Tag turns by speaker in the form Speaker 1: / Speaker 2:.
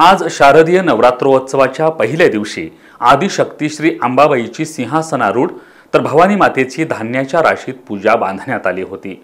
Speaker 1: आज शारदीय नवरात्रोत्सवाच्या पहिल्या दिवशी आदिशक्ती श्री अंबाबाईची सिंहासनारूढ तर भवानी मातेची धान्याच्या राशीत पूजा बांधण्यात आली होती